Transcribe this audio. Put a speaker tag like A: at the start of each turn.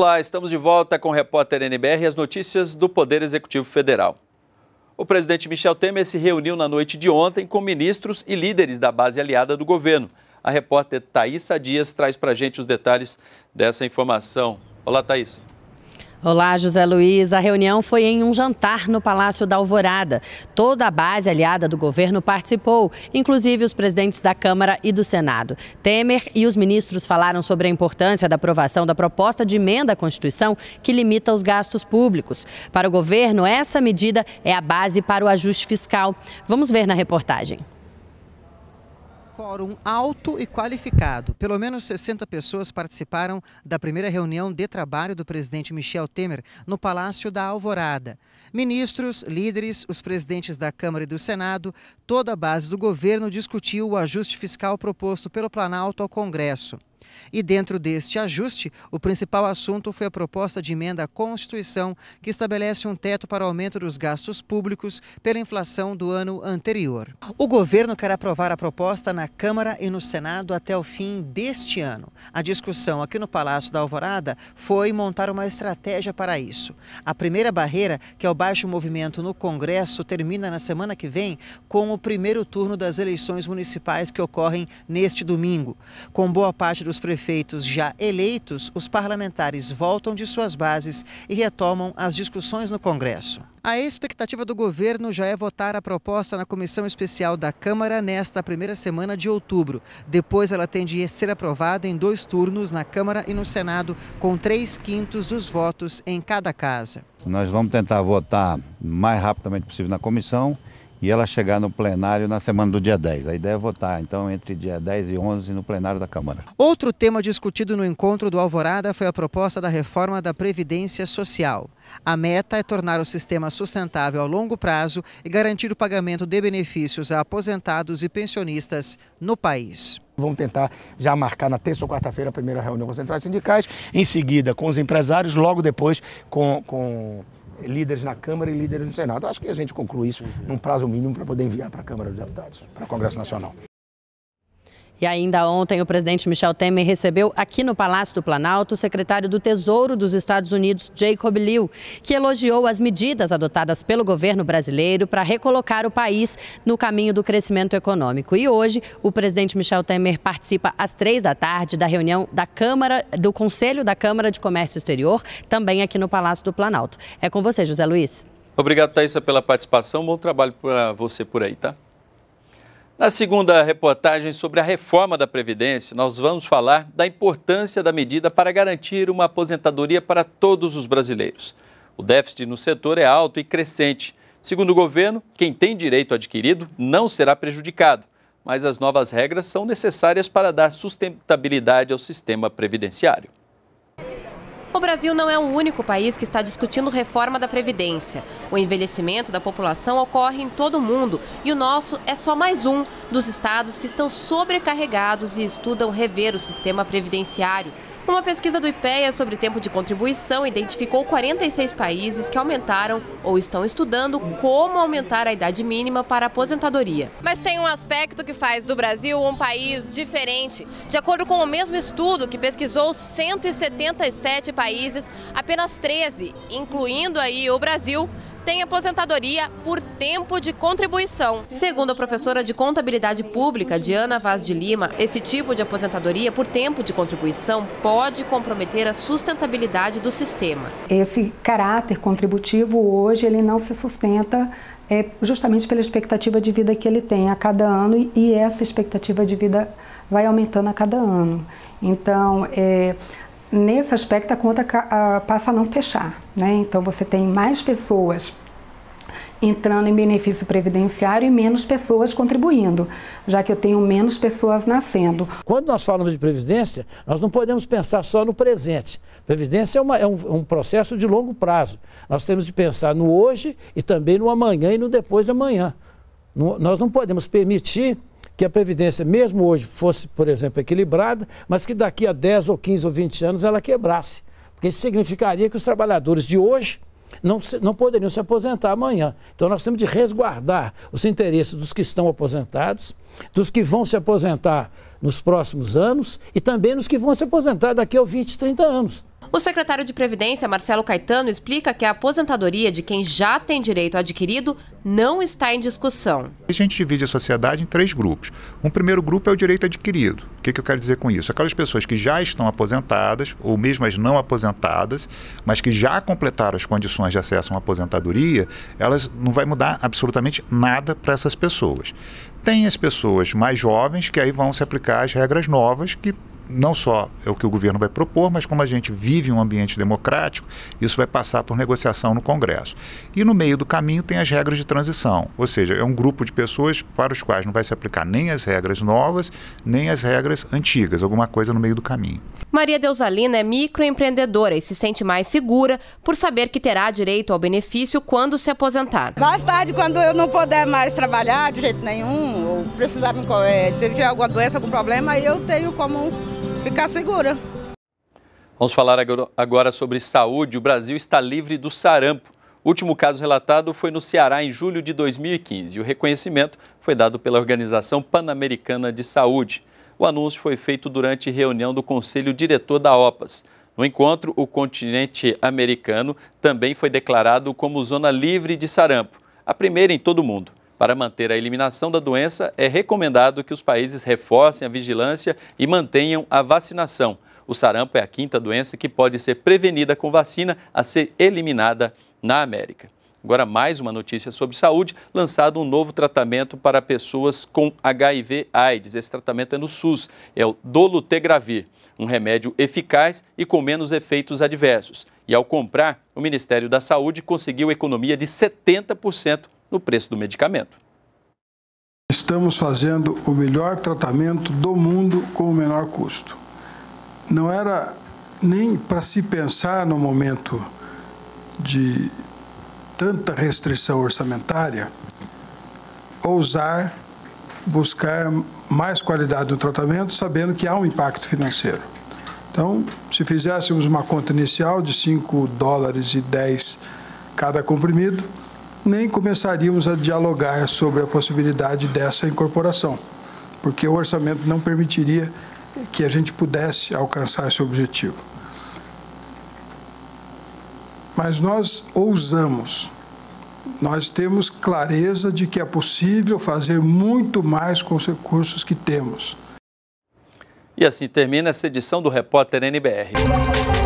A: Olá, estamos de volta com o repórter NBR e as notícias do Poder Executivo Federal. O presidente Michel Temer se reuniu na noite de ontem com ministros e líderes da base aliada do governo. A repórter Thaisa Dias traz para a gente os detalhes dessa informação. Olá, Thaisa.
B: Olá, José Luiz. A reunião foi em um jantar no Palácio da Alvorada. Toda a base aliada do governo participou, inclusive os presidentes da Câmara e do Senado. Temer e os ministros falaram sobre a importância da aprovação da proposta de emenda à Constituição que limita os gastos públicos. Para o governo, essa medida é a base para o ajuste fiscal. Vamos ver na reportagem
C: quórum alto e qualificado. Pelo menos 60 pessoas participaram da primeira reunião de trabalho do presidente Michel Temer no Palácio da Alvorada. Ministros, líderes, os presidentes da Câmara e do Senado, toda a base do governo discutiu o ajuste fiscal proposto pelo Planalto ao Congresso. E dentro deste ajuste, o principal assunto foi a proposta de emenda à Constituição, que estabelece um teto para o aumento dos gastos públicos pela inflação do ano anterior. O governo quer aprovar a proposta na Câmara e no Senado até o fim deste ano. A discussão aqui no Palácio da Alvorada foi montar uma estratégia para isso. A primeira barreira, que é o baixo movimento no Congresso, termina na semana que vem com o primeiro turno das eleições municipais que ocorrem neste domingo. Com boa parte do os prefeitos já eleitos, os parlamentares voltam de suas bases e retomam as discussões no Congresso. A expectativa do governo já é votar a proposta na comissão especial da Câmara nesta primeira semana de outubro. Depois, ela tende a ser aprovada em dois turnos na Câmara e no Senado, com três quintos dos votos em cada casa.
A: Nós vamos tentar votar o mais rapidamente possível na comissão e ela chegar no plenário na semana do dia 10. A ideia é votar, então, entre dia 10 e 11 no plenário da Câmara.
C: Outro tema discutido no encontro do Alvorada foi a proposta da reforma da Previdência Social. A meta é tornar o sistema sustentável a longo prazo e garantir o pagamento de benefícios a aposentados e pensionistas no país. Vamos tentar já marcar na terça
A: ou quarta-feira a primeira reunião com as centrais sindicais, em seguida com os empresários, logo depois com, com líderes na Câmara e líderes no Senado. Acho que a gente conclui isso num prazo mínimo para poder enviar para a Câmara dos Deputados, para o Congresso Nacional.
B: E ainda ontem, o presidente Michel Temer recebeu aqui no Palácio do Planalto o secretário do Tesouro dos Estados Unidos, Jacob Liu, que elogiou as medidas adotadas pelo governo brasileiro para recolocar o país no caminho do crescimento econômico. E hoje, o presidente Michel Temer participa às três da tarde da reunião da Câmara, do Conselho da Câmara de Comércio Exterior, também aqui no Palácio do Planalto. É com você, José Luiz.
A: Obrigado, Thaisa, pela participação. Bom trabalho para você por aí, tá? Na segunda reportagem sobre a reforma da Previdência, nós vamos falar da importância da medida para garantir uma aposentadoria para todos os brasileiros. O déficit no setor é alto e crescente. Segundo o governo, quem tem direito adquirido não será prejudicado, mas as novas regras são necessárias para dar sustentabilidade ao sistema previdenciário.
D: O Brasil não é o único país que está discutindo reforma da Previdência. O envelhecimento da população ocorre em todo o mundo e o nosso é só mais um dos estados que estão sobrecarregados e estudam rever o sistema previdenciário. Uma pesquisa do IPEA sobre tempo de contribuição identificou 46 países que aumentaram ou estão estudando como aumentar a idade mínima para a aposentadoria. Mas tem um aspecto que faz do Brasil um país diferente. De acordo com o mesmo estudo que pesquisou 177 países, apenas 13, incluindo aí o Brasil, tem aposentadoria por tempo de contribuição. Segundo a professora de Contabilidade Pública, Diana Vaz de Lima, esse tipo de aposentadoria por tempo de contribuição pode comprometer a sustentabilidade do sistema.
C: Esse caráter contributivo hoje ele não se sustenta é justamente pela expectativa de vida que ele tem a cada ano e essa expectativa de vida vai aumentando a cada ano. Então, é, nesse aspecto, a conta passa a não fechar. Né? Então, você tem mais pessoas entrando em benefício previdenciário e menos
D: pessoas contribuindo, já que eu tenho menos pessoas nascendo. Quando nós falamos de previdência,
A: nós não podemos pensar só no presente. Previdência é, uma, é um, um, processo de longo prazo. Nós temos de pensar no hoje e também no amanhã e no depois de amanhã. No, nós não podemos permitir que a Previdência, mesmo hoje, fosse, por exemplo, equilibrada, mas que daqui a 10 ou 15 ou 20 anos ela quebrasse. Porque isso significaria que os trabalhadores de hoje não, se, não poderiam se aposentar amanhã. Então nós temos de resguardar os interesses dos que estão aposentados, dos que vão se aposentar nos próximos anos e também dos que vão se aposentar daqui a 20, 30 anos.
D: O secretário de Previdência, Marcelo Caetano, explica que a aposentadoria de quem já tem direito adquirido não está em discussão.
A: A gente divide a sociedade em três grupos. Um primeiro grupo é o direito adquirido. O que, eu quero dizer com isso? Aquelas pessoas que já estão aposentadas, ou mesmo as não aposentadas, mas que já completaram as condições de acesso a uma aposentadoria, elas não vai mudar absolutamente nada para essas pessoas. Tem as pessoas mais jovens que aí vão se aplicar as regras novas que não só é o que o governo vai propor, mas como a gente vive um ambiente democrático, isso vai passar por negociação no Congresso. E no meio do caminho tem as regras de transição, ou seja, é um grupo de pessoas para os quais não vai se aplicar nem as regras novas, nem as regras antigas, alguma coisa no meio do caminho.
D: Maria Deusalina é microempreendedora e se sente mais segura por saber que terá direito ao benefício quando se aposentar. Mais tarde, quando eu não puder mais trabalhar de jeito
C: nenhum, ou precisar me, é, tiver alguma doença, algum problema, aí eu tenho como ficar segura.
A: Vamos falar agora sobre saúde. O Brasil está livre do sarampo. O último caso relatado foi no Ceará em julho de 2015. O reconhecimento foi dado pela Organização Pan-Americana de Saúde. O anúncio foi feito durante reunião do Conselho Diretor da OPAS. No encontro, o continente americano também foi declarado como zona livre de sarampo, a primeira em todo o mundo. Para manter a eliminação da doença, é recomendado que os países reforcem a vigilância e mantenham a vacinação. O sarampo é a quinta doença que pode ser prevenida com vacina a ser eliminada na América. Agora, mais uma notícia sobre saúde: lançado um novo tratamento para pessoas com HIV-AIDS. Esse tratamento é no SUS, é o Dolutegravir, um remédio eficaz e com menos efeitos adversos. E ao comprar, o Ministério da Saúde conseguiu economia de 70% no preço do medicamento. Estamos fazendo o melhor tratamento do mundo com o menor custo. Não era nem para se pensar no momento de tanta restrição orçamentária, ousar buscar mais qualidade do tratamento, sabendo que há um impacto financeiro. Então, se fizéssemos uma conta inicial de 5 dólares e 10 cada comprimido, nem começaríamos a dialogar sobre a possibilidade dessa incorporação, porque o orçamento não permitiria que a gente pudesse alcançar esse objetivo. Mas nós ousamos, nós temos clareza de que é possível fazer muito mais com os recursos que temos. E assim termina essa edição do Repórter NBR.